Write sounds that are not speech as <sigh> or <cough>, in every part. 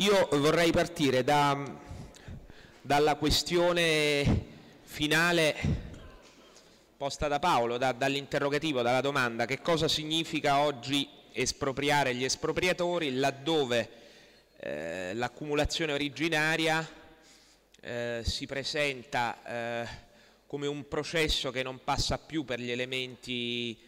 Io vorrei partire da, dalla questione finale posta da Paolo, da, dall'interrogativo, dalla domanda che cosa significa oggi espropriare gli espropriatori laddove eh, l'accumulazione originaria eh, si presenta eh, come un processo che non passa più per gli elementi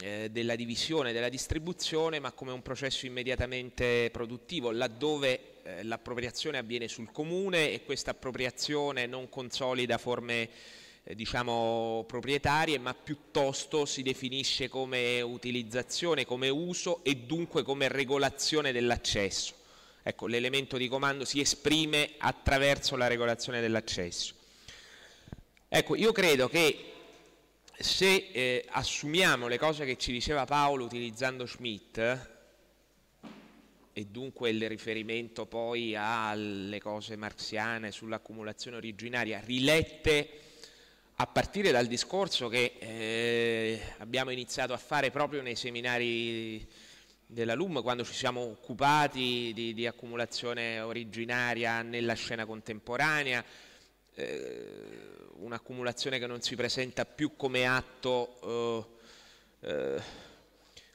eh, della divisione, della distribuzione, ma come un processo immediatamente produttivo, laddove eh, l'appropriazione avviene sul comune e questa appropriazione non consolida forme eh, diciamo proprietarie ma piuttosto si definisce come utilizzazione, come uso e dunque come regolazione dell'accesso. Ecco, l'elemento di comando si esprime attraverso la regolazione dell'accesso. Ecco, io credo che se eh, assumiamo le cose che ci diceva Paolo utilizzando Schmidt, e dunque il riferimento poi alle cose marziane sull'accumulazione originaria, rilette a partire dal discorso che eh, abbiamo iniziato a fare proprio nei seminari della LUM quando ci siamo occupati di, di accumulazione originaria nella scena contemporanea, eh, un'accumulazione che non si presenta più come atto eh, eh,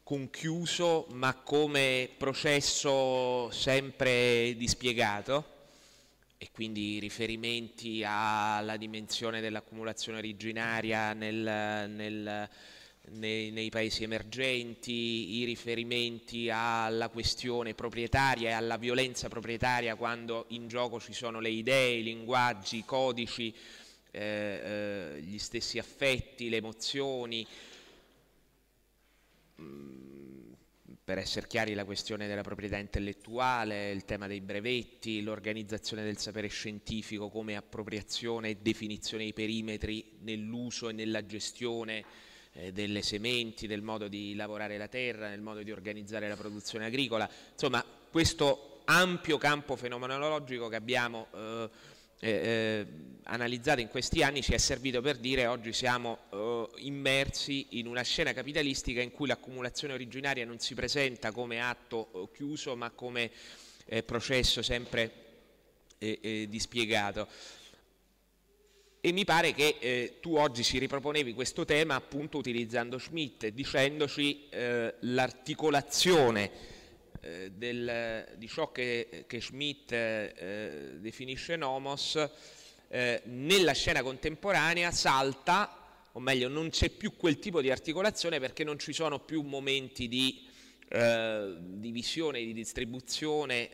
conchiuso ma come processo sempre dispiegato e quindi riferimenti alla dimensione dell'accumulazione originaria nel, nel nei, nei, paesi emergenti, i riferimenti alla questione proprietaria e alla violenza proprietaria quando in gioco ci sono le idee, i linguaggi, i codici, eh, eh gli stessi affetti, le emozioni. Mm, per essere chiari la questione della proprietà intellettuale, il tema dei brevetti, l'organizzazione del sapere scientifico come appropriazione e definizione dei perimetri nell'uso e nella gestione eh, delle sementi, del modo di lavorare la terra, nel modo di organizzare la produzione agricola, insomma questo ampio campo fenomenologico che abbiamo eh, eh, eh analizzato in questi anni ci è servito per dire oggi siamo eh, immersi in una scena capitalistica in cui l'accumulazione originaria non si presenta come atto chiuso ma come processo sempre dispiegato. E mi pare che eh, tu oggi ci riproponevi questo tema appunto utilizzando Schmidt, dicendoci eh, l'articolazione eh, del, di ciò che, che Schmidt eh, eh, definisce nomos eh, nella scena contemporanea salta, o meglio non c'è più quel tipo di articolazione perché non ci sono più momenti di divisione, di distribuzione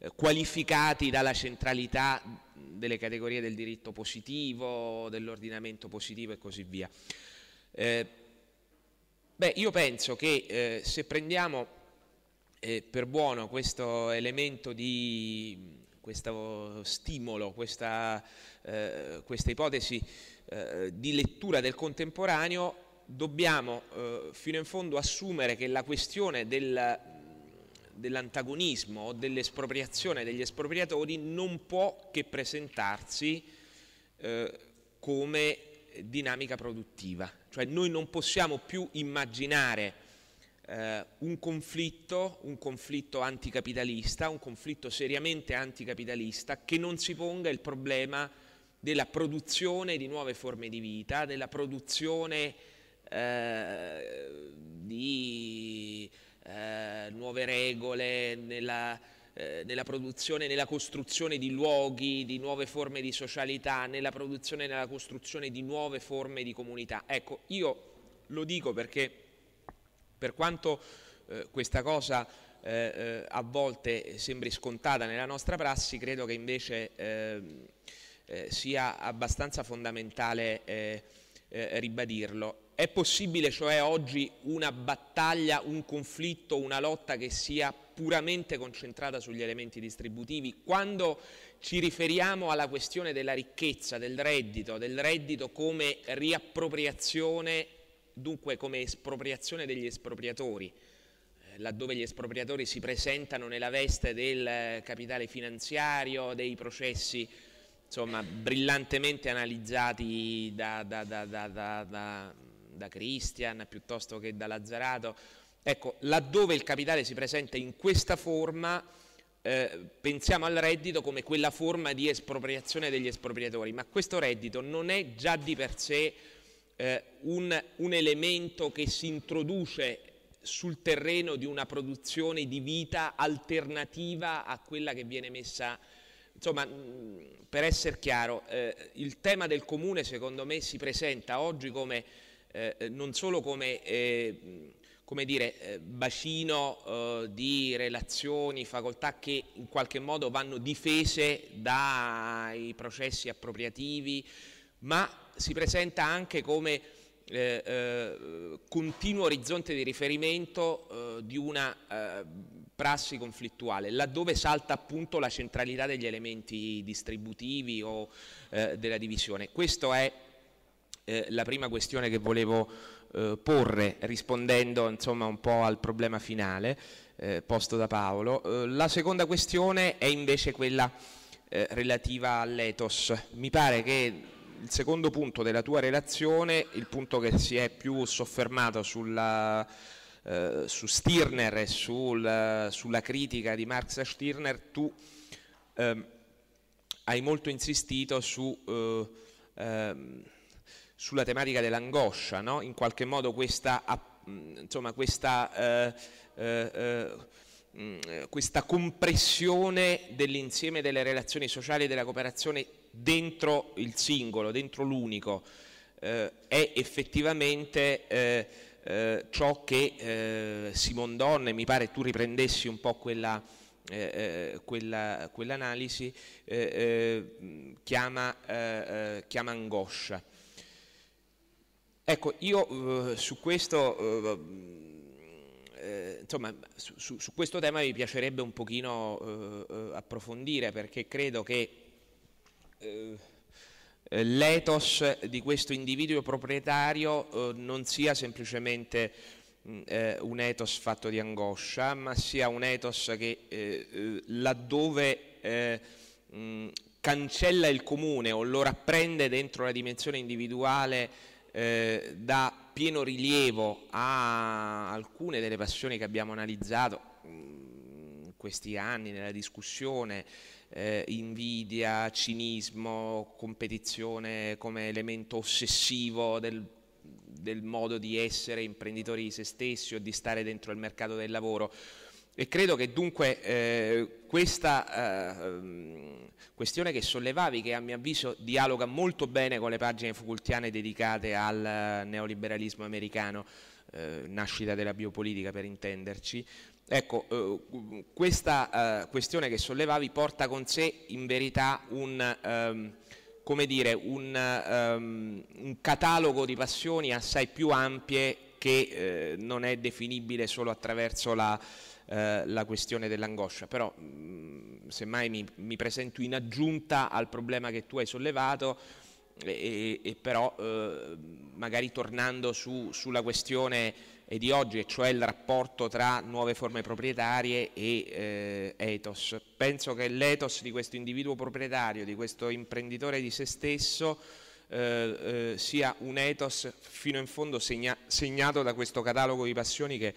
eh, qualificati dalla centralità delle categorie del diritto positivo, dell'ordinamento positivo e così via. Eh, beh, io penso che eh, se prendiamo eh, per buono questo elemento di questo stimolo, questa, eh, questa ipotesi eh, di lettura del contemporaneo, dobbiamo fino in fondo assumere che la questione del dell'antagonismo dell'espropriazione degli espropriatori non può che presentarsi eh, come dinamica produttiva, cioè noi non possiamo più immaginare eh, un conflitto, un conflitto anticapitalista, un conflitto seriamente anticapitalista che non si ponga il problema della produzione di nuove forme di vita, della produzione eh, di eh, nuove regole nella, eh, nella produzione e nella costruzione di luoghi, di nuove forme di socialità, nella produzione e nella costruzione di nuove forme di comunità. Ecco, io lo dico perché per quanto eh, questa cosa eh, eh a volte sembri scontata nella nostra prassi, credo che invece ehm, eh, sia abbastanza fondamentale eh, ribadirlo. È possibile cioè oggi una battaglia, un conflitto, una lotta che sia puramente concentrata sugli elementi distributivi? Quando ci riferiamo alla questione della ricchezza, del reddito, del reddito come riappropriazione, dunque come espropriazione degli espropriatori, eh, laddove gli espropriatori si presentano nella veste del eh, capitale finanziario, dei processi insomma, brillantemente analizzati da, da, da, da, Christian piuttosto che da Lazzarato. Ecco, laddove il capitale si presenta in questa forma, eh, pensiamo al reddito come quella forma di espropriazione degli espropriatori, ma questo reddito non è già di per sé eh, un, un elemento che si introduce sul terreno di una produzione di vita alternativa a quella che viene messa in insomma, per essere chiaro, eh, il tema del comune secondo me si presenta oggi come, eh, eh non solo come, eh, come dire, eh, bacino eh, di relazioni, facoltà che in qualche modo vanno difese dai processi appropriativi, ma si presenta anche come continuo orizzonte di riferimento di una prassi conflittuale, laddove salta appunto la centralità degli elementi distributivi o eh, della divisione. Questa è eh, la prima questione che volevo eh, porre rispondendo insomma, un po' al problema finale eh, posto da Paolo. Eh, la seconda questione è invece quella eh, relativa all'ethos. Mi pare che il secondo punto della tua relazione, il punto che si è più soffermato sulla eh, su Stirner e sul, eh, sulla critica di Marx a Stirner, tu ehm, hai molto insistito su, eh, ehm, sulla tematica dell'angoscia, no? in qualche modo questa, insomma, questa, eh, eh, eh questa compressione dell'insieme delle relazioni sociali e della cooperazione dentro il singolo, dentro l'unico, è effettivamente eh, ciò che eh, Donne, mi pare tu riprendessi un po' quella, eh, eh quella, quell'analisi, eh, chiama, chiama, angoscia. Ecco, io su questo... Eh, insomma, su, su, questo tema mi piacerebbe un pochino eh, approfondire perché credo che eh, eh, l'ethos di questo individuo proprietario eh, non sia semplicemente mm, eh, un ethos fatto di angoscia, ma sia un ethos che laddove mm, cancella il comune o lo rapprende dentro la dimensione individuale dà pieno rilievo a alcune delle passioni che abbiamo analizzato mm, in questi anni nella discussione eh, invidia, cinismo, competizione come elemento ossessivo del, del modo di essere imprenditori di se stessi o di stare dentro il mercato del lavoro. E credo che dunque eh, questa eh, questione che sollevavi, che a mio avviso dialoga molto bene con le pagine Foucaultiane dedicate al neoliberalismo americano, eh, nascita della biopolitica per intenderci, Ecco, eh, questa eh, questione che sollevavi porta con sé in verità un, ehm, dire, un, ehm, un, catalogo di passioni assai più ampie che eh, non è definibile solo attraverso la, eh, la questione dell'angoscia, però mh, mm, semmai mi, mi, presento in aggiunta al problema che tu hai sollevato e, e però eh, magari tornando su, sulla questione e di oggi, e cioè il rapporto tra nuove forme proprietarie e eh, ethos. Penso che l'ethos di questo individuo proprietario, di questo imprenditore di se stesso, eh, eh, sia un ethos fino in fondo segna segnato da questo catalogo di passioni che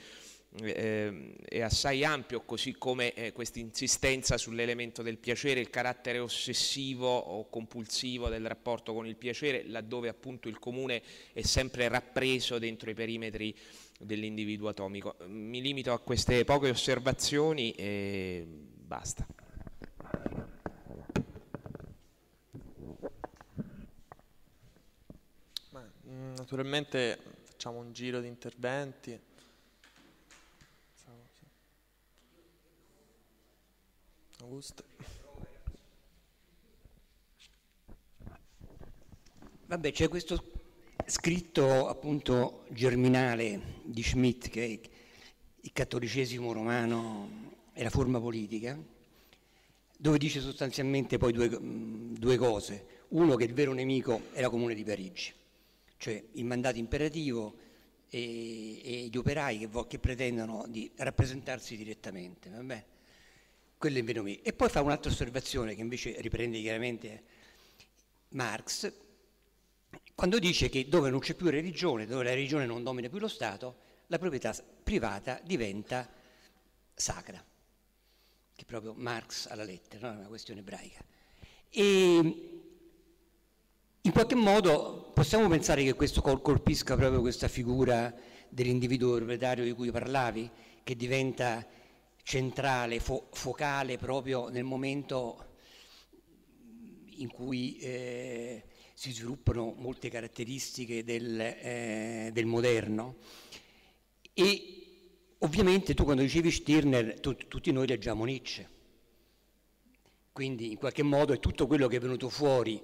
eh, è assai ampio, così come eh, questa insistenza sull'elemento del piacere, il carattere ossessivo o compulsivo del rapporto con il piacere, laddove appunto il comune è sempre rappreso dentro i perimetri dell'individuo atomico. Mi limito a queste poche osservazioni e basta. Mm, naturalmente facciamo un giro di interventi. Augusto. Vabbè, c'è questo scritto appunto germinale di Schmitt, che è il cattolicesimo romano e la forma politica, dove dice sostanzialmente poi due, due cose. Uno che il vero nemico è la Comune di Parigi, cioè il mandato imperativo e, e gli operai che, che, pretendono di rappresentarsi direttamente. Vabbè? Quello è il vero nemico. E poi fa un'altra osservazione che invece riprende chiaramente Marx, quando dice che dove non c'è più religione, dove la religione non domina più lo Stato, la proprietà privata diventa sacra, che proprio Marx alla lettera, non è una questione ebraica. E in qualche modo possiamo pensare che questo colpisca proprio questa figura dell'individuo proprietario di cui parlavi, che diventa centrale, fo- focale proprio nel momento in cui eh, si sviluppano molte caratteristiche del, eh, del moderno e ovviamente tu quando dicevi Stirner tu, tutti noi leggiamo Nietzsche, quindi in qualche modo è tutto quello che è venuto fuori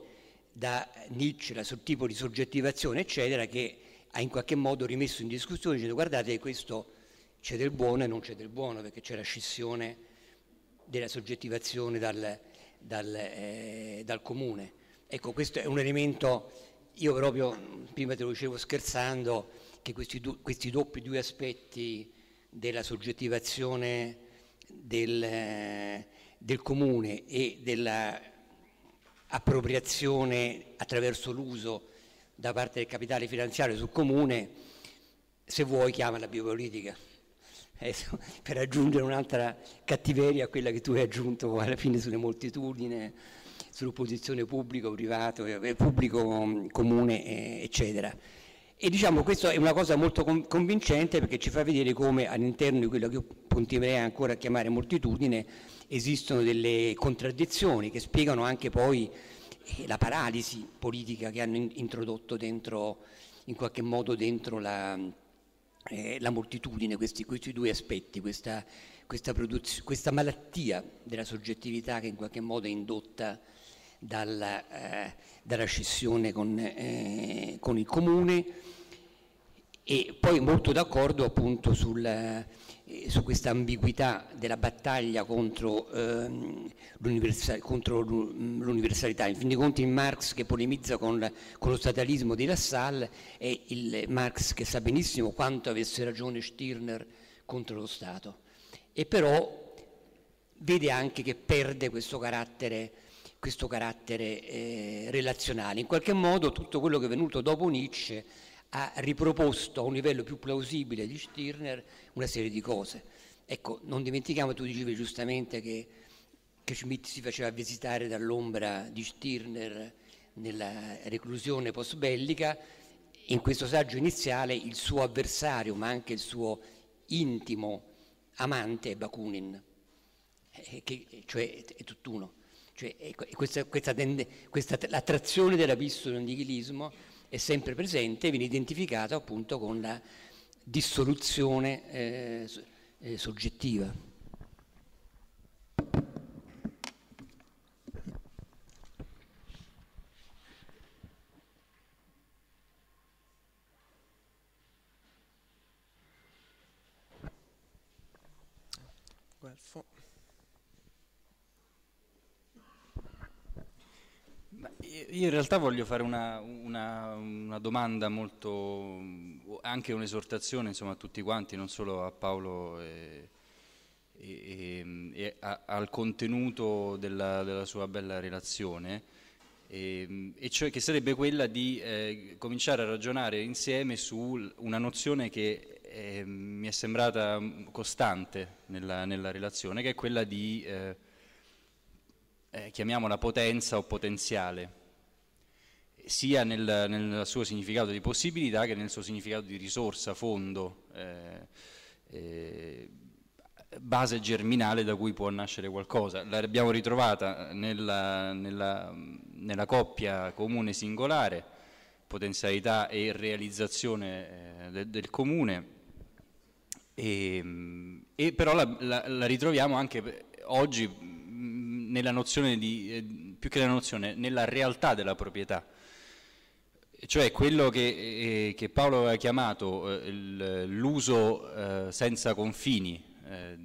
da Nietzsche, la sul tipo di soggettivazione eccetera che ha in qualche modo rimesso in discussione dicendo guardate questo c'è del buono e non c'è del buono perché c'è la scissione della soggettivazione dal, dal, eh, dal comune. Ecco, questo è un elemento, io proprio prima te lo dicevo scherzando, che questi, do, questi doppi due aspetti della soggettivazione del, del comune e dell'appropriazione attraverso l'uso da parte del capitale finanziario sul comune, se vuoi chiama la biopolitica. Eh, <laughs> per aggiungere un'altra cattiveria a quella che tu hai aggiunto alla fine sulle moltitudini sull'opposizione pubblico-privato, eh, eh, pubblico-comune, mm, eh, eccetera. E diciamo questa è una cosa molto convincente perché ci fa vedere come all'interno di quello che io continuerei ancora a chiamare moltitudine esistono delle contraddizioni che spiegano anche poi la paralisi politica che hanno introdotto dentro, in qualche modo dentro la, eh, la moltitudine, questi, questi, due aspetti, questa, questa, questa malattia della soggettività che in qualche modo è indotta dalla, eh, dalla scissione con, eh, con, il comune e poi molto d'accordo appunto sul, eh, su questa ambiguità della battaglia contro, ehm, mm, l'universalità. In fin dei conti il Marx che polemizza con, con lo statalismo di Lassalle è il Marx che sa benissimo quanto avesse ragione Stirner contro lo Stato e però vede anche che perde questo carattere questo carattere eh, relazionale. In qualche modo tutto quello che è venuto dopo Nietzsche ha riproposto a un livello più plausibile di Stirner una serie di cose. Ecco, non dimentichiamo, tu dicevi giustamente che, che Schmidt si faceva visitare dall'ombra di Stirner nella reclusione post-bellica, in questo saggio iniziale il suo avversario, ma anche il suo intimo amante è Bakunin, eh, che, cioè è tutt'uno. Cioè, questa, questa, tende, questa, l'attrazione dell'abisso nichilismo è sempre presente e viene identificata appunto con la dissoluzione eh, eh soggettiva. Io in realtà voglio fare una, una, una domanda molto, anche un'esortazione insomma, a tutti quanti, non solo a Paolo e, e, e a, al contenuto della, della, sua bella relazione, e, cioè che sarebbe quella di eh, cominciare a ragionare insieme su una nozione che eh, mi è sembrata costante nella, nella, relazione, che è quella di... Eh, eh, chiamiamola potenza o potenziale sia nel, nel, suo significato di possibilità che nel suo significato di risorsa, fondo, eh, eh, base germinale da cui può nascere qualcosa. L'abbiamo ritrovata nella, nella, nella, coppia comune singolare, potenzialità e realizzazione eh, de, del comune, e, e però la, la, la, ritroviamo anche oggi mm, nella nozione di, eh, più che nella nozione, nella realtà della proprietà cioè quello che, eh, che Paolo aveva chiamato eh, l'uso eh, senza confini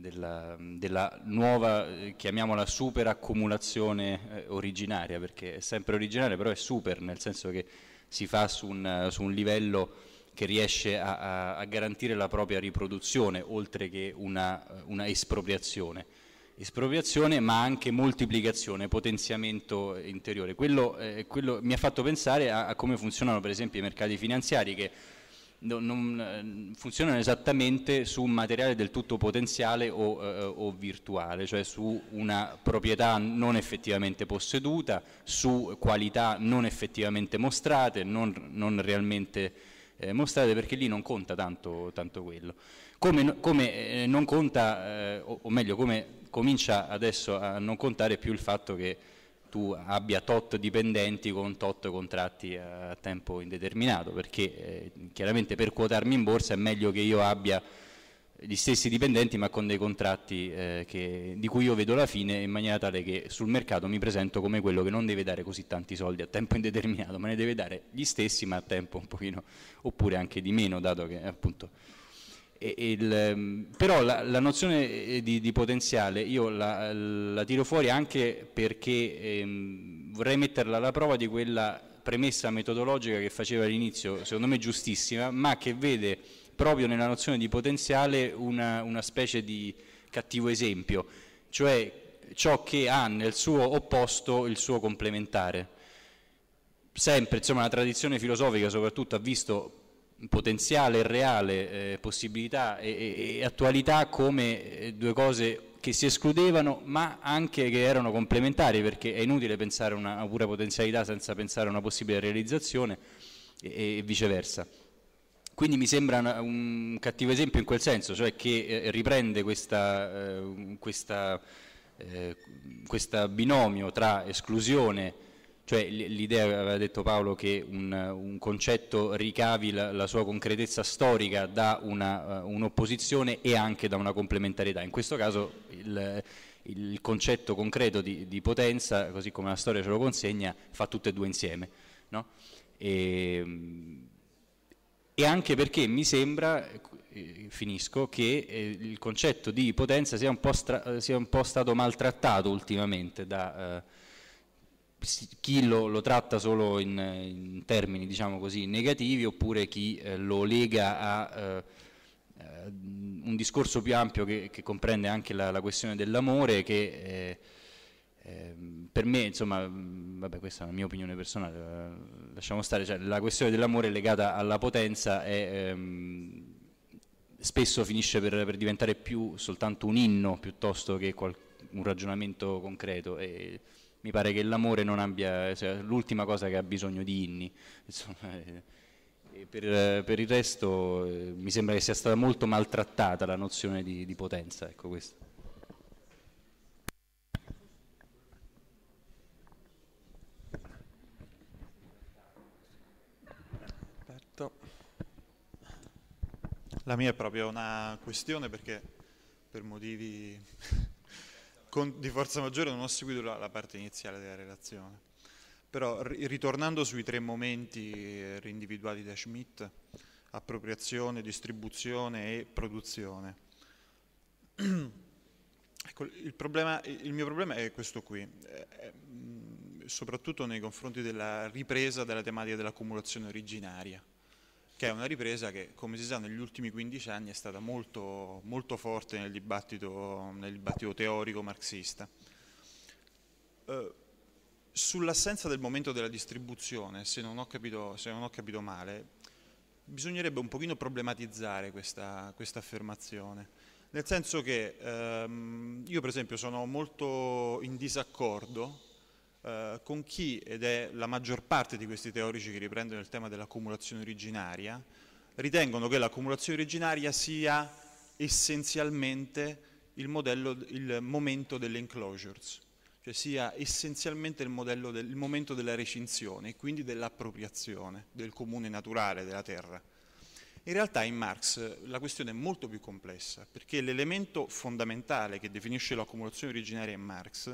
della, della, nuova, chiamiamola super accumulazione originaria, perché è sempre originaria, però è super, nel senso che si fa su un, su un livello che riesce a, a, garantire la propria riproduzione, oltre che una, una espropriazione espropriazione ma anche moltiplicazione, potenziamento interiore. Quello, eh, quello mi ha fatto pensare a, a, come funzionano per esempio i mercati finanziari che non, non eh, funzionano esattamente su un materiale del tutto potenziale o, eh, o, virtuale, cioè su una proprietà non effettivamente posseduta, su qualità non effettivamente mostrate, non, non realmente eh, mostrate perché lì non conta tanto, tanto quello. Come, come eh, non conta, eh, o, o meglio come comincia adesso a non contare più il fatto che tu abbia tot dipendenti con tot contratti a tempo indeterminato, perché eh, chiaramente per quotarmi in borsa è meglio che io abbia gli stessi dipendenti ma con dei contratti eh, che, di cui io vedo la fine in maniera tale che sul mercato mi presento come quello che non deve dare così tanti soldi a tempo indeterminato, ma ne deve dare gli stessi ma a tempo un pochino, oppure anche di meno, dato che appunto il, ehm, però la, la nozione eh, di, di, potenziale io la, la, tiro fuori anche perché ehm, vorrei metterla alla prova di quella premessa metodologica che faceva all'inizio, secondo me giustissima, ma che vede proprio nella nozione di potenziale una, una specie di cattivo esempio, cioè ciò che ha nel suo opposto il suo complementare. Sempre, insomma, la tradizione filosofica soprattutto ha visto potenziale reale eh, possibilità e, e, attualità come eh, due cose che si escludevano ma anche che erano complementari perché è inutile pensare a una pura potenzialità senza pensare a una possibile realizzazione e, e viceversa. Quindi mi sembra una, un cattivo esempio in quel senso, cioè che eh, riprende questa, eh, questa, eh, questo binomio tra esclusione cioè l'idea, aveva detto Paolo, che un, un concetto ricavi la, la, sua concretezza storica da eh, un'opposizione uh, un e anche da una complementarietà. In questo caso il, il concetto concreto di, di, potenza, così come la storia ce lo consegna, fa tutte e due insieme. No? E, ehm, e anche perché mi sembra, eh, finisco, che eh, il concetto di potenza sia un po', stra, sia un po stato maltrattato ultimamente da... Uh, chi lo, lo, tratta solo in, in termini diciamo così, negativi oppure chi eh, lo lega a eh, eh un discorso più ampio che, che comprende anche la, la questione dell'amore che eh, ehm, per me, insomma, vabbè, questa è la mia opinione personale, lasciamo stare, cioè, la questione dell'amore legata alla potenza è, ehm, spesso finisce per, per, diventare più soltanto un inno piuttosto che qual- un ragionamento concreto. E, mi pare che l'amore non abbia, cioè, l'ultima cosa che ha bisogno di inni. Insomma, eh, per, per, il resto eh, mi sembra che sia stata molto maltrattata la nozione di, di potenza. Ecco questo. La mia è proprio una questione perché per motivi con, di forza maggiore non ho seguito la, la parte iniziale della relazione. Però ritornando sui tre momenti eh, rindividuati da Schmidt, appropriazione, distribuzione e produzione, <clears throat> ecco, il, problema, il, mio problema è questo qui, eh, eh, soprattutto nei confronti della ripresa della tematica dell'accumulazione originaria che è una ripresa che, come si sa, negli ultimi 15 anni è stata molto, molto forte nel dibattito, nel dibattito teorico marxista. Eh, Sull'assenza del momento della distribuzione, se non ho capito, non ho capito male, bisognerebbe un pochino problematizzare questa, questa affermazione. Nel senso che ehm, io per esempio sono molto in disaccordo eh, con chi, ed è la maggior parte di questi teorici che riprendono il tema dell'accumulazione originaria, ritengono che l'accumulazione originaria sia essenzialmente il, modello, il momento delle enclosures, cioè sia essenzialmente il, del, il momento della recinzione quindi dell'appropriazione del comune naturale della terra. In realtà in Marx la questione è molto più complessa, perché l'elemento fondamentale che definisce l'accumulazione originaria in Marx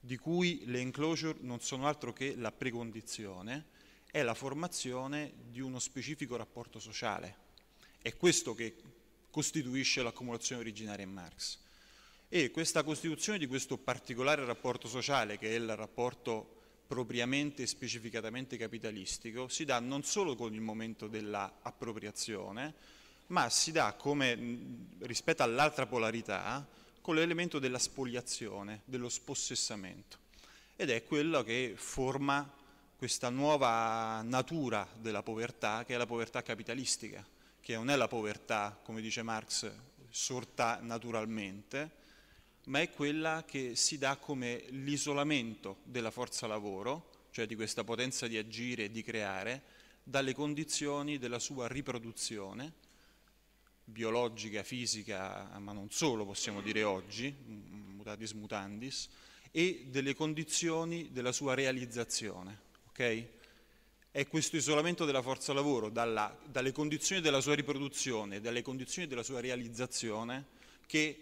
di cui le enclosure non sono altro che la precondizione, è la formazione di uno specifico rapporto sociale. È questo che costituisce l'accumulazione originaria in Marx. E questa costituzione di questo particolare rapporto sociale, che è il rapporto propriamente e specificatamente capitalistico, si dà non solo con il momento dell'appropriazione, ma si dà come rispetto all'altra polarità con l'elemento della spoliazione, dello spossessamento. Ed è quello che forma questa nuova natura della povertà, che è la povertà capitalistica, che non è la povertà, come dice Marx, sorta naturalmente, ma è quella che si dà come l'isolamento della forza lavoro, cioè di questa potenza di agire e di creare, dalle condizioni della sua riproduzione biologica, fisica, ma non solo possiamo dire oggi, mutatis mutandis, e delle condizioni della sua realizzazione. Okay? È questo isolamento della forza lavoro dalla, dalle condizioni della sua riproduzione, dalle condizioni della sua realizzazione, che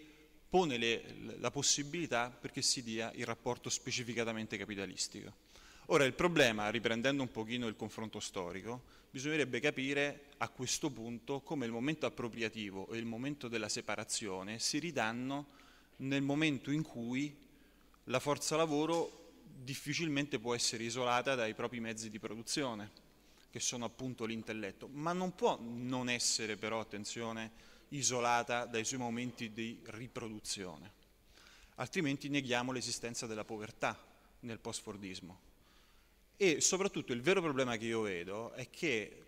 pone le, la possibilità perché si dia il rapporto specificatamente capitalistico. Ora il problema, riprendendo un pochino il confronto storico, bisognerebbe capire a questo punto come il momento appropriativo e il momento della separazione si ridanno nel momento in cui la forza lavoro difficilmente può essere isolata dai propri mezzi di produzione, che sono appunto l'intelletto, ma non può non essere però, attenzione, isolata dai suoi momenti di riproduzione, altrimenti neghiamo l'esistenza della povertà nel post-fordismo e soprattutto il vero problema che io vedo è che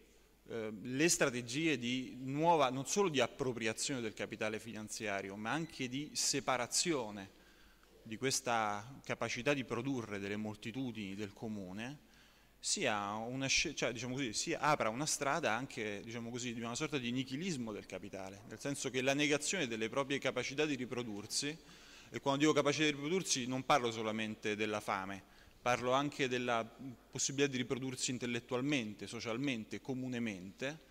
eh, le strategie di nuova, non solo di appropriazione del capitale finanziario, ma anche di separazione di questa capacità di produrre delle moltitudini del comune, sia una, cioè, diciamo così, si apra una strada anche diciamo così, di una sorta di nichilismo del capitale, nel senso che la negazione delle proprie capacità di riprodursi, e quando dico capacità di riprodursi non parlo solamente della fame, parlo anche della possibilità di riprodursi intellettualmente, socialmente, comunemente,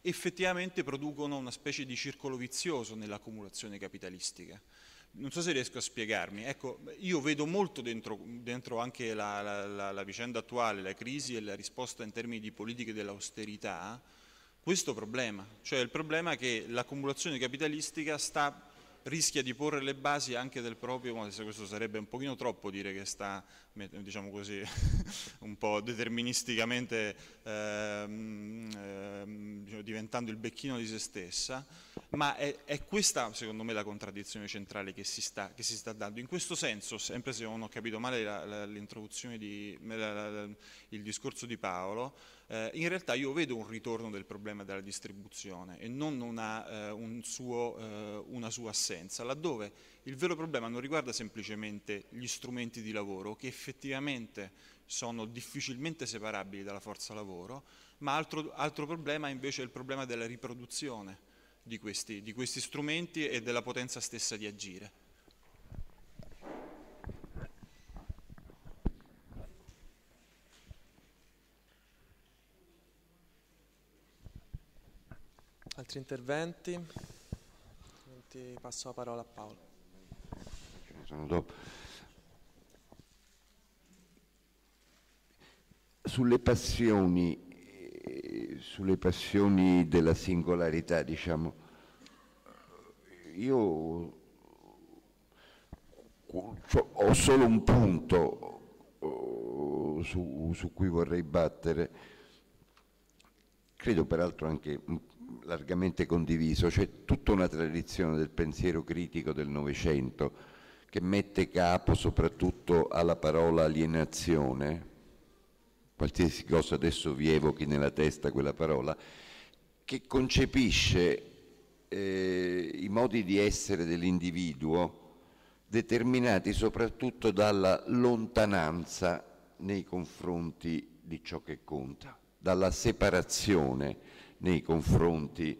effettivamente producono una specie di circolo vizioso nell'accumulazione capitalistica. Non so se riesco a spiegarmi, ecco, io vedo molto dentro, dentro anche la, la, la, vicenda attuale, la crisi e la risposta in termini di politiche dell'austerità, questo problema, cioè il problema che l'accumulazione capitalistica sta rischia di porre le basi anche del proprio, ma questo sarebbe un pochino troppo dire che sta, diciamo così, <laughs> un po' deterministicamente ehm, ehm, diciamo, diventando il becchino di se stessa, ma è, è, questa secondo me la contraddizione centrale che si, sta, che si sta dando. In questo senso, sempre se non ho capito male l'introduzione di, il discorso di Paolo, eh, in realtà io vedo un ritorno del problema della distribuzione e non una, eh, un suo, eh, una sua assenza, laddove il vero problema non riguarda semplicemente gli strumenti di lavoro che effettivamente sono difficilmente separabili dalla forza lavoro, ma altro, altro problema invece è il problema della riproduzione di questi, di questi strumenti e della potenza stessa di agire. Altri interventi? Ti passo la parola a Paolo. Sulle passioni, eh, sulle passioni della singolarità, diciamo, io cioè, ho solo un punto eh, su, su, cui vorrei battere, credo peraltro anche largamente condiviso, c'è tutta una tradizione del pensiero critico del Novecento che mette capo soprattutto alla parola alienazione, qualsiasi cosa adesso vi evochi nella testa quella parola, che concepisce eh, i modi di essere dell'individuo determinati soprattutto dalla lontananza nei confronti di ciò che conta, dalla separazione nei confronti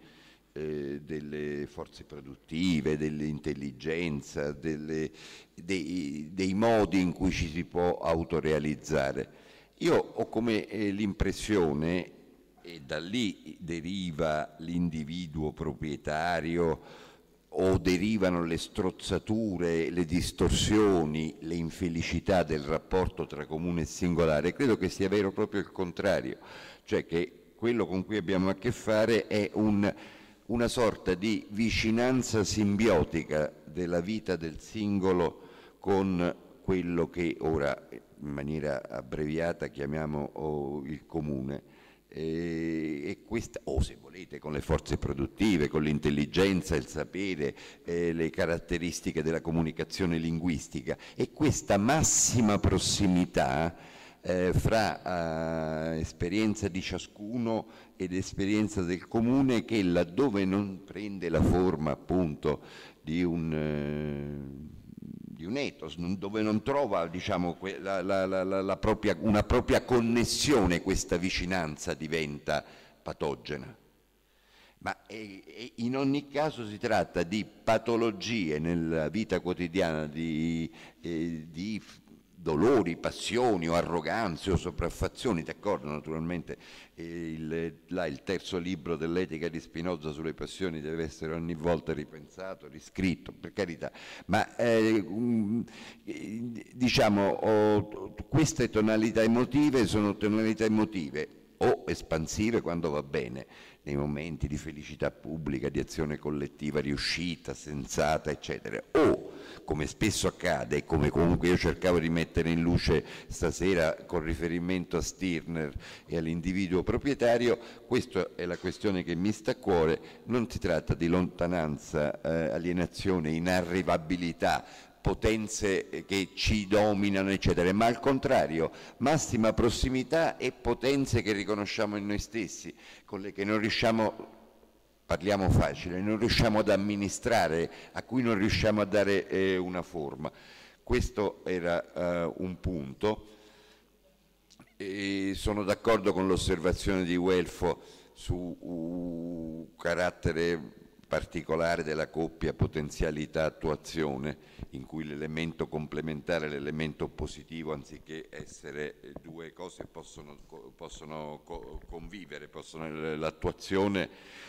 eh, delle forze produttive, dell'intelligenza, dei, dei, modi in cui ci si può autorealizzare. Io ho come eh, l'impressione, e da lì deriva l'individuo proprietario, o derivano le strozzature, le distorsioni, le infelicità del rapporto tra comune e singolare, credo che sia vero proprio il contrario, cioè che quello con cui abbiamo a che fare è un, una sorta di vicinanza simbiotica della vita del singolo con quello che ora in maniera abbreviata chiamiamo il comune e questa, o se volete con le forze produttive, con l'intelligenza, il sapere, eh, le caratteristiche della comunicazione linguistica e questa massima prossimità eh, fra eh, esperienza di ciascuno ed esperienza del comune che laddove non prende la forma appunto di un, eh, di un ethos, dove non trova diciamo, la, la, la, propria, una propria connessione questa vicinanza diventa patogena. Ma in ogni caso si tratta di patologie nella vita quotidiana, di, eh, di dolori, passioni o arroganze o sopraffazioni, d'accordo naturalmente eh, il, là, il terzo libro dell'etica di Spinoza sulle passioni deve essere ogni volta ripensato, riscritto, per carità, ma eh, eh diciamo oh, queste tonalità emotive sono tonalità emotive o espansive quando va bene, nei momenti di felicità pubblica, di azione collettiva riuscita, sensata, eccetera, o come spesso accade, come comunque io cercavo di mettere in luce stasera con riferimento a Stirner e all'individuo proprietario, questa è la questione che mi sta a cuore, non si tratta di lontananza, eh, alienazione, inarrivabilità, potenze che ci dominano eccetera, ma al contrario, massima prossimità e potenze che riconosciamo in noi stessi, con le che non riusciamo parliamo facile, non riusciamo ad amministrare, a cui non riusciamo a dare eh, una forma. Questo era eh, un punto. E sono d'accordo con l'osservazione di Welfo su uh, carattere particolare della coppia potenzialità-attuazione, in cui l'elemento complementare è l'elemento positivo, anziché essere eh, due cose possono, possono convivere, possono, eh, l'attuazione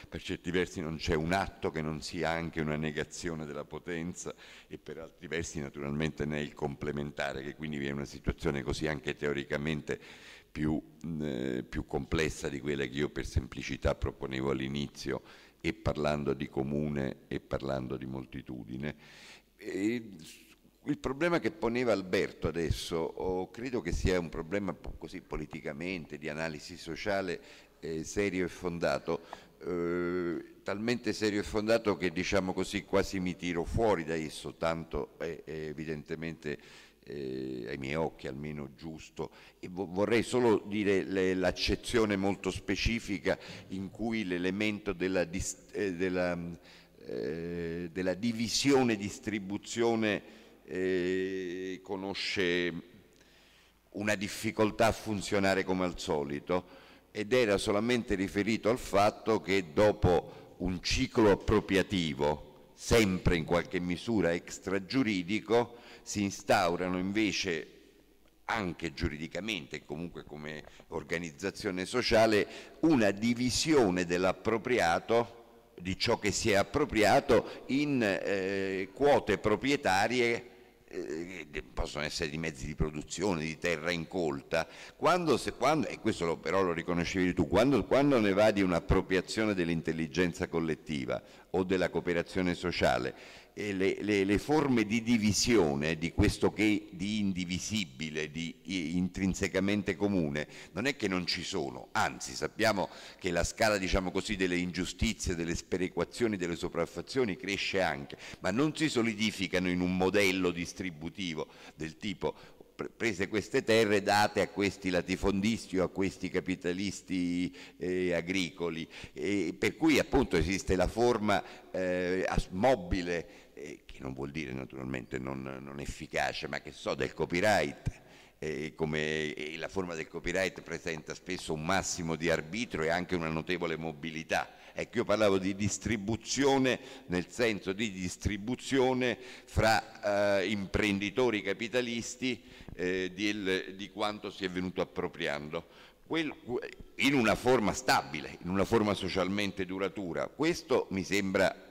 per certi versi non c'è un atto che non sia anche una negazione della potenza e per altri versi naturalmente ne è il complementare, che quindi vi è una situazione così anche teoricamente più, eh, più, complessa di quella che io per semplicità proponevo all'inizio e parlando di comune e parlando di moltitudine. E il problema che poneva Alberto adesso oh, credo che sia un problema così politicamente, di analisi sociale eh, serio e fondato, eh, talmente serio e fondato che diciamo così quasi mi tiro fuori da esso, tanto è, è evidentemente eh, ai miei occhi almeno giusto e vo vorrei solo dire l'accezione molto specifica in cui l'elemento della, eh, della, eh, della, divisione distribuzione eh, conosce una difficoltà a funzionare come al solito ed era solamente riferito al fatto che dopo un ciclo appropriativo sempre in qualche misura extragiuridico si instaurano invece anche giuridicamente, comunque come organizzazione sociale, una divisione dell'appropriato di ciò che si è appropriato in eh, quote proprietarie eh, possono essere di mezzi di produzione, di terra incolta, quando, se, quando e questo lo, però lo riconoscevi tu, quando, quando ne va di un'appropriazione dell'intelligenza collettiva o della cooperazione sociale, le, le, le, forme di divisione di questo che di indivisibile, di intrinsecamente comune, non è che non ci sono, anzi sappiamo che la scala diciamo così, delle ingiustizie, delle sperequazioni, delle sopraffazioni cresce anche, ma non si solidificano in un modello distributivo del tipo prese queste terre date a questi latifondisti o a questi capitalisti eh, agricoli, e per cui appunto esiste la forma eh, mobile eh, che non vuol dire naturalmente non, non efficace, ma che so del copyright. Eh, come eh, la forma del copyright presenta spesso un massimo di arbitro e anche una notevole mobilità. Ecco, io parlavo di distribuzione nel senso di distribuzione fra eh, imprenditori capitalisti eh, di, di, quanto si è venuto appropriando. in una forma stabile, in una forma socialmente duratura. Questo mi sembra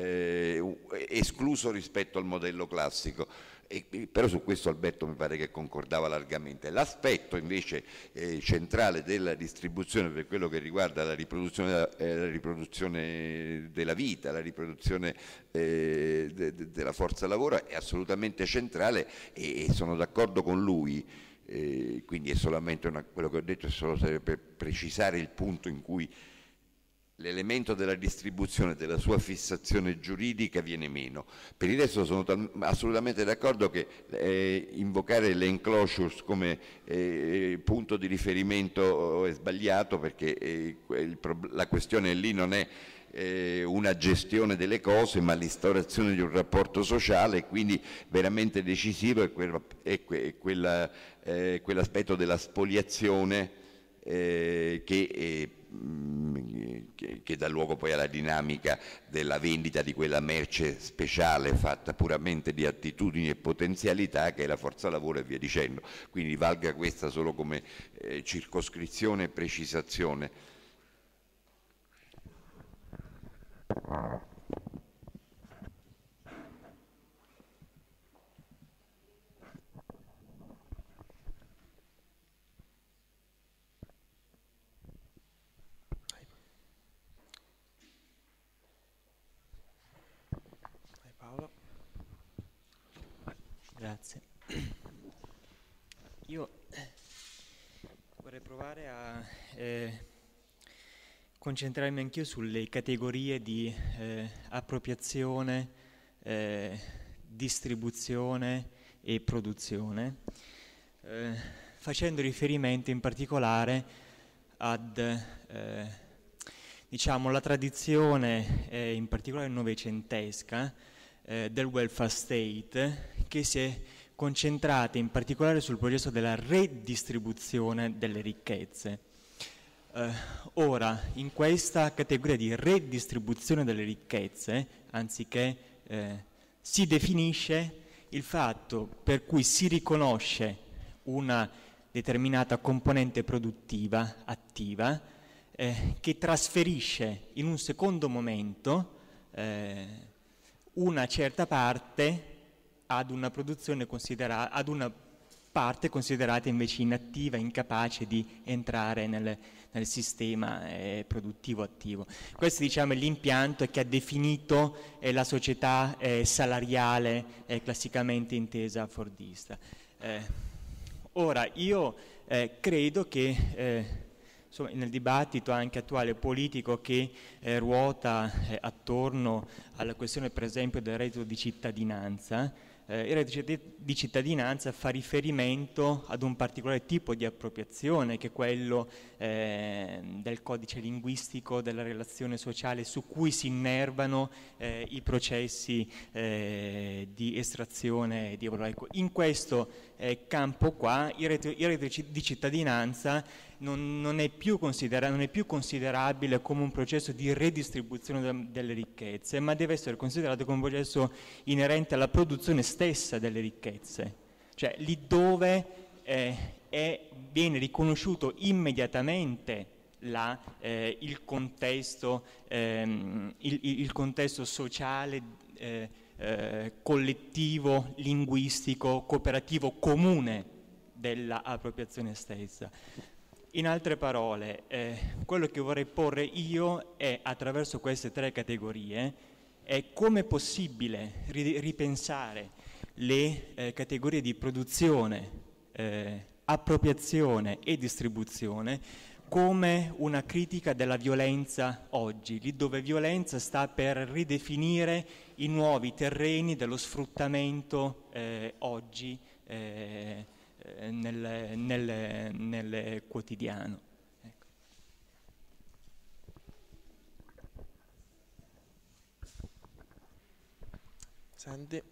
eh, escluso rispetto al modello classico. E, però su questo Alberto mi pare che concordava largamente. L'aspetto invece eh, centrale della distribuzione per quello che riguarda la riproduzione, eh, la riproduzione della vita, la riproduzione eh, de, de, della forza lavoro è assolutamente centrale e, e sono d'accordo con lui. Eh, quindi è solamente una, quello che ho detto è solo per precisare il punto in cui l'elemento della distribuzione, della sua fissazione giuridica viene meno. Per il resto sono assolutamente d'accordo che eh, invocare le enclosures come eh, punto di riferimento oh, è sbagliato perché eh, la questione lì non è eh, una gestione delle cose ma l'instaurazione di un rapporto sociale e quindi veramente decisivo è, quel, è, è eh, quell'aspetto della spoliazione eh, che Mm, che, dà luogo poi alla dinamica della vendita di quella merce speciale fatta puramente di attitudini e potenzialità che è la forza lavoro e via dicendo. Quindi valga questa solo come eh, circoscrizione e precisazione. Grazie. Io eh, vorrei provare a eh, concentrarmi anch'io sulle categorie di eh, appropriazione, eh, distribuzione e produzione, eh, facendo riferimento in particolare ad eh, diciamo, la tradizione, in particolare novecentesca, del welfare state che si è concentrata in particolare sul processo della redistribuzione delle ricchezze. Eh, ora, in questa categoria di redistribuzione delle ricchezze, anziché eh, si definisce il fatto per cui si riconosce una determinata componente produttiva attiva eh, che trasferisce in un secondo momento eh, una certa parte ad una, ad una parte considerata invece inattiva, incapace di entrare nel, nel sistema eh, produttivo attivo. Questo diciamo, è l'impianto che ha definito eh, la società eh, salariale eh, classicamente intesa fordista. Eh, ora, io eh, credo che insomma, nel dibattito anche attuale politico che ruota attorno alla questione per esempio del reddito di cittadinanza, eh, il reddito di cittadinanza fa riferimento ad un particolare tipo di appropriazione che è quello eh, del codice linguistico, della relazione sociale su cui si innervano eh, i processi eh, di estrazione di euro. In questo eh, campo qua il reddito di cittadinanza non, non, è non, è più considerabile come un processo di redistribuzione de delle ricchezze, ma deve essere considerato come un processo inerente alla produzione stessa delle ricchezze, cioè lì dove eh, è, viene riconosciuto immediatamente la, eh, il, contesto, ehm, il, il, contesto, sociale, eh, eh, collettivo, linguistico, cooperativo, comune dell'appropriazione stessa. In altre parole, eh, quello che vorrei porre io è, attraverso queste tre categorie, è come è possibile ri- ripensare le eh, categorie di produzione, eh, appropriazione e distribuzione come una critica della violenza oggi, lì dove violenza sta per ridefinire i nuovi terreni dello sfruttamento eh, oggi eh, nel, nel, nel, quotidiano. Ecco. Senti.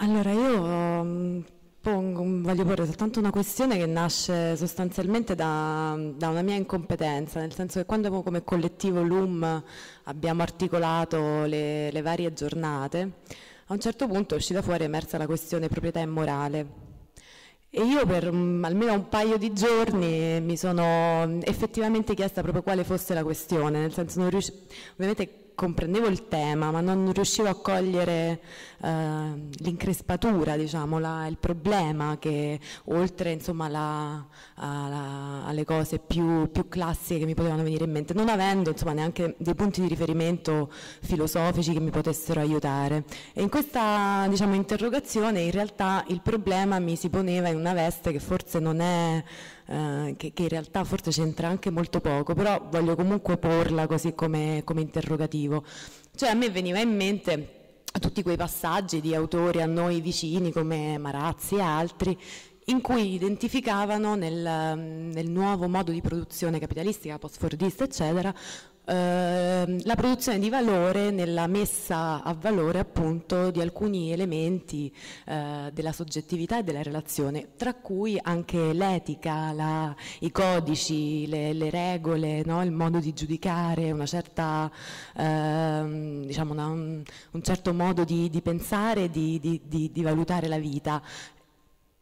Allora io mm, pongo, voglio porre soltanto una questione che nasce sostanzialmente da, da, una mia incompetenza, nel senso che quando come collettivo LUM abbiamo articolato le, le varie giornate, a un certo punto è uscita fuori è emersa la questione proprietà immorale. E io per mm, almeno un paio di giorni mi sono effettivamente chiesta proprio quale fosse la questione, nel senso non riuscire, ovviamente comprendevo il tema, ma non riuscivo a cogliere eh, l'increspatura, diciamo, la, il problema che oltre insomma, la, alla, alle cose più, più, classiche che mi potevano venire in mente, non avendo insomma, neanche dei punti di riferimento filosofici che mi potessero aiutare. E in questa diciamo, interrogazione in realtà il problema mi si poneva in una veste che forse non è... Eh, che, che, in realtà forse c'entra anche molto poco, però voglio comunque porla così come, come interrogativo. Cioè a me veniva in mente tutti quei passaggi di autori a noi vicini come Marazzi e altri in cui identificavano nel, nel nuovo modo di produzione capitalistica, post-fordista, eccetera, Ehm, la produzione di valore nella messa a valore appunto di alcuni elementi eh, della soggettività e della relazione, tra cui anche l'etica, i codici, le, le regole, no? il modo di giudicare, una certa, eh, diciamo una, un, un, certo modo di, di pensare, di, di, di valutare la vita.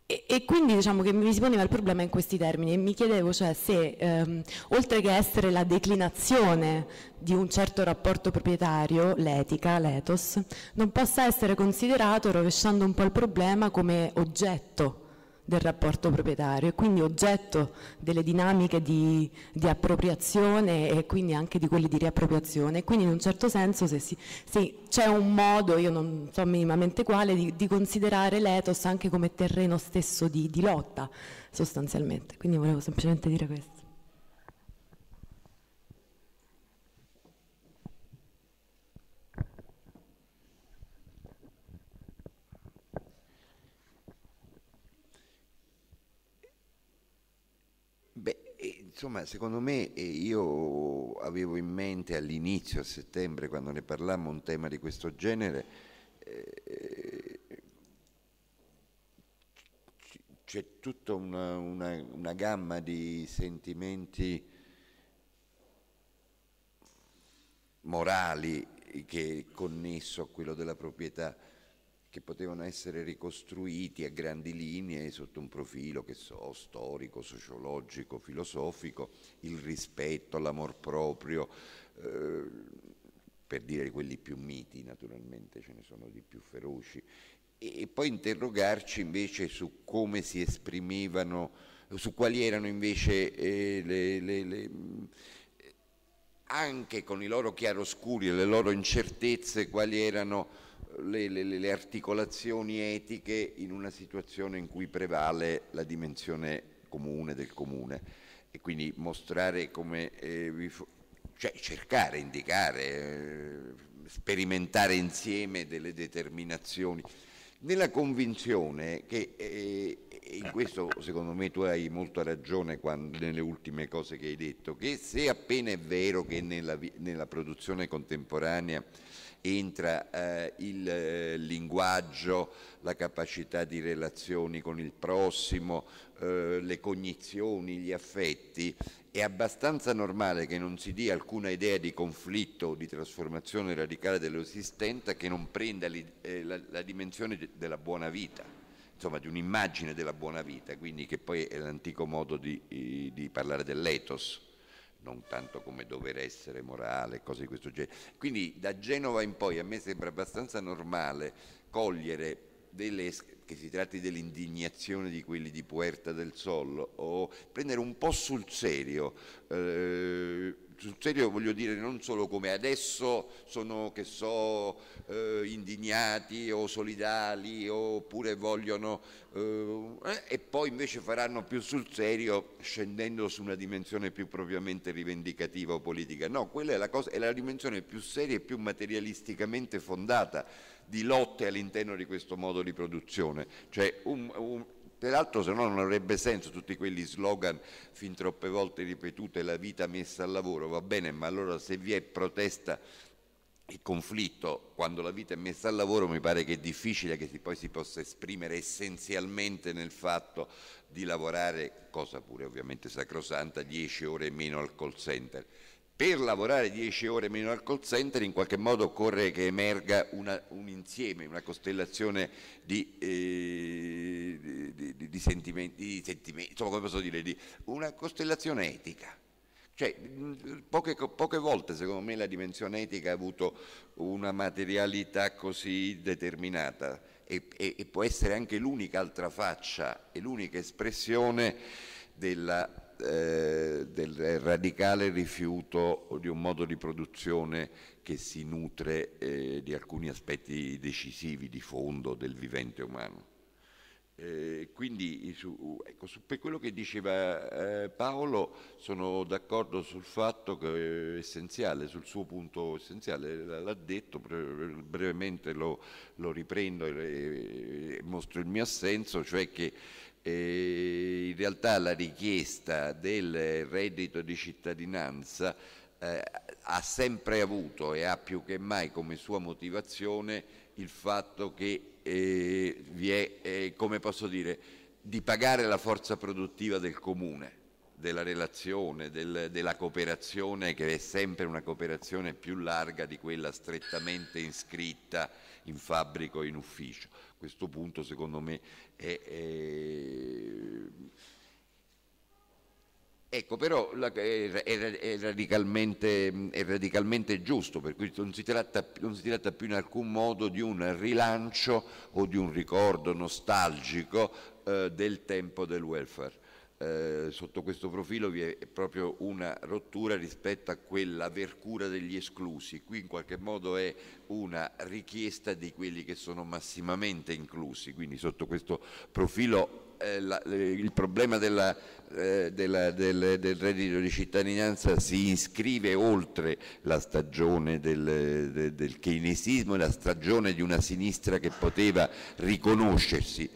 E, e, quindi diciamo che mi si poneva il problema in questi termini e mi chiedevo cioè, se ehm, oltre che essere la declinazione di un certo rapporto proprietario, l'etica, l'ethos, non possa essere considerato, rovesciando un po' il problema, come oggetto del rapporto proprietario e quindi oggetto delle dinamiche di, di, appropriazione e quindi anche di quelle di riappropriazione. Quindi in un certo senso se, se c'è un modo, io non so minimamente quale, di, di considerare l'ethos anche come terreno stesso di, di lotta sostanzialmente. Quindi volevo semplicemente dire questo. insomma, secondo me eh, io avevo in mente all'inizio, a settembre, quando ne parlammo, un tema di questo genere. Eh, c'è tutta una, una, una, gamma di sentimenti morali che è connesso a quello della proprietà che potevano essere ricostruiti a grandi linee sotto un profilo che so, storico, sociologico, filosofico, il rispetto, l'amor proprio, eh, per dire quelli più miti naturalmente, ce ne sono di più feroci, e poi interrogarci invece su come si esprimevano, su quali erano invece eh, le, le, le anche con i loro chiaroscuri e le loro incertezze, quali erano le, le, le, articolazioni etiche in una situazione in cui prevale la dimensione comune del comune e quindi mostrare come eh, vi cioè cercare, indicare, eh, sperimentare insieme delle determinazioni nella convinzione che, eh, in questo secondo me tu hai molto ragione quando, nelle ultime cose che hai detto, che se appena è vero che nella, nella produzione contemporanea entra eh, il eh, linguaggio, la capacità di relazioni con il prossimo, eh, le cognizioni, gli affetti, è abbastanza normale che non si dia alcuna idea di conflitto o di trasformazione radicale dell'esistente che non prenda eh, la, la dimensione della buona vita insomma di un'immagine della buona vita, quindi che poi è l'antico modo di, di parlare dell'ethos non tanto come dover essere morale, cose di questo genere. Quindi da Genova in poi a me sembra abbastanza normale cogliere delle, che si tratti dell'indignazione di quelli di Puerta del Sol o prendere un po' sul serio eh, sul serio voglio dire non solo come adesso sono che so eh, indignati o solidali oppure vogliono eh, eh, e poi invece faranno più sul serio scendendo su una dimensione più propriamente rivendicativa o politica. No, quella è la, cosa, è la dimensione più seria e più materialisticamente fondata di lotte all'interno di questo modo di produzione, cioè un, un, Peraltro se no non avrebbe senso tutti quegli slogan fin troppe volte ripetute, la vita messa al lavoro, va bene, ma allora se vi è protesta e conflitto quando la vita è messa al lavoro mi pare che è difficile che si, poi si possa esprimere essenzialmente nel fatto di lavorare, cosa pure ovviamente sacrosanta, 10 ore meno al call center per lavorare 10 ore meno al call center in qualche modo occorre che emerga una, un insieme, una costellazione di, eh, di, di, di sentimenti, sentimenti, insomma come posso dire, una costellazione etica. Cioè, poche, poche, volte secondo me la dimensione etica ha avuto una materialità così determinata e, e, e può essere anche l'unica altra faccia e l'unica espressione della del radicale rifiuto di un modo di produzione che si nutre eh, di alcuni aspetti decisivi di fondo del vivente umano. Eh, quindi su, ecco, su, per quello che diceva eh, Paolo sono d'accordo sul fatto che è essenziale, sul suo punto essenziale, l'ha detto, brevemente lo, lo riprendo e, e mostro il mio assenso, cioè che eh, in realtà la richiesta del reddito di cittadinanza eh, ha sempre avuto e ha più che mai come sua motivazione il fatto che eh, vi è, eh, come posso dire, di pagare la forza produttiva del comune della relazione, del, della cooperazione che è sempre una cooperazione più larga di quella strettamente iscritta in fabbrico o in ufficio questo punto secondo me è... è... Ecco, però la, è, è, radicalmente, è, radicalmente, giusto, per cui non si, tratta, non si, tratta, più in alcun modo di un rilancio o di un ricordo nostalgico eh, del tempo del welfare eh, sotto questo profilo vi è proprio una rottura rispetto a quell'aver cura degli esclusi, qui in qualche modo è una richiesta di quelli che sono massimamente inclusi, quindi sotto questo profilo eh, la, il problema della, eh, della, del, del, reddito di cittadinanza si iscrive oltre la stagione del, del, del keynesismo e la stagione di una sinistra che poteva riconoscersi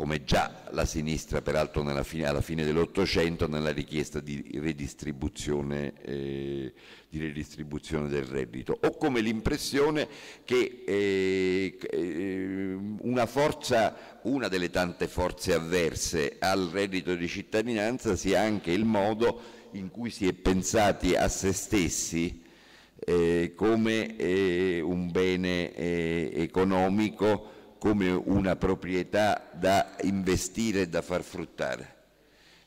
come già la sinistra peraltro fine, alla fine dell'Ottocento nella richiesta di redistribuzione, eh, di redistribuzione, del reddito, Ho come l'impressione eh, che eh, una, forza, una delle tante forze avverse al reddito di cittadinanza sia anche il modo in cui si è pensati a se stessi eh, come eh, un bene eh, economico come una proprietà da investire e da far fruttare.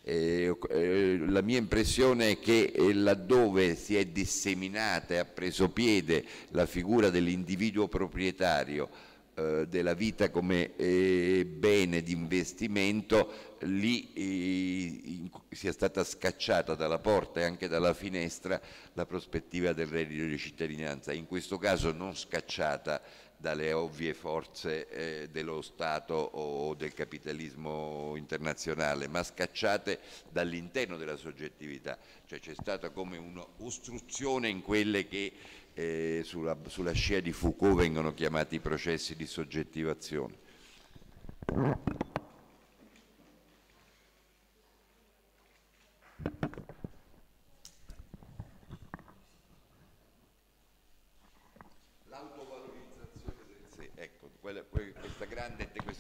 Eh, eh, la mia impressione è che eh, laddove si è disseminata e ha preso piede la figura dell'individuo proprietario eh, della vita come eh, bene di investimento, lì sia stata scacciata dalla porta e anche dalla finestra la prospettiva del reddito di cittadinanza, in questo caso non scacciata dalle ovvie forze eh, dello Stato o del capitalismo internazionale, ma scacciate dall'interno della soggettività, cioè c'è stata come un'ostruzione in quelle che eh, sulla, sulla, scia di Foucault vengono chiamati processi di soggettivazione.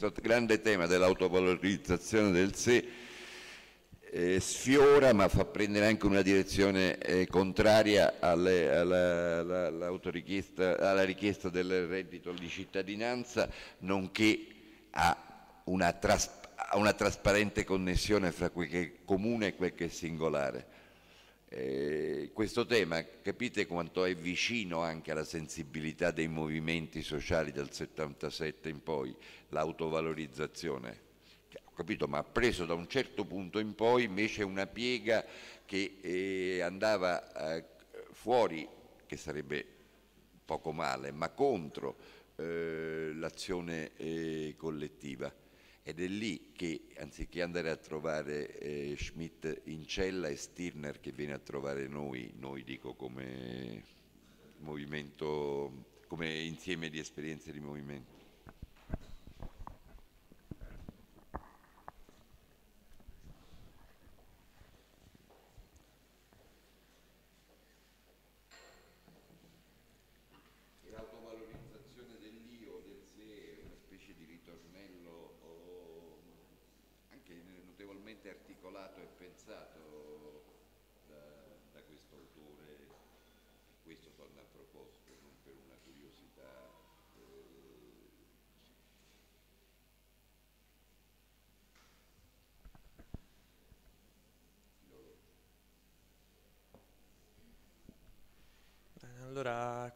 Questo grande tema dell'autovalorizzazione del sé eh, sfiora ma fa prendere anche una direzione eh, contraria alle, alla, alla, alla, richiesta del reddito di cittadinanza nonché a una, tras una trasparente connessione fra quel che è comune e quel che è singolare. Eh, questo tema capite quanto è vicino anche alla sensibilità dei movimenti sociali dal 77 in poi, l'autovalorizzazione. Cioè, ho capito, ma ha preso da un certo punto in poi invece una piega che eh, andava eh, fuori, che sarebbe poco male, ma contro eh, l'azione eh, collettiva. Ed è lì che, anziché andare a trovare eh, Schmidt in cella e Stirner che viene a trovare noi, noi dico come movimento, come insieme di esperienze di movimento,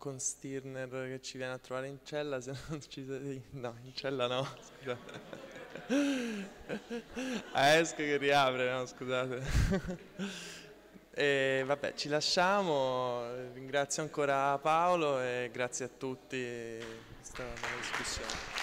con Stirner che ci viene a trovare in cella, se non <laughs> ci sei... No, in cella no, scusa. A <laughs> eh, Esco che riapre, no, scusate. <laughs> E vabbè, ci lasciamo, ringrazio ancora Paolo e grazie a tutti per questa discussione.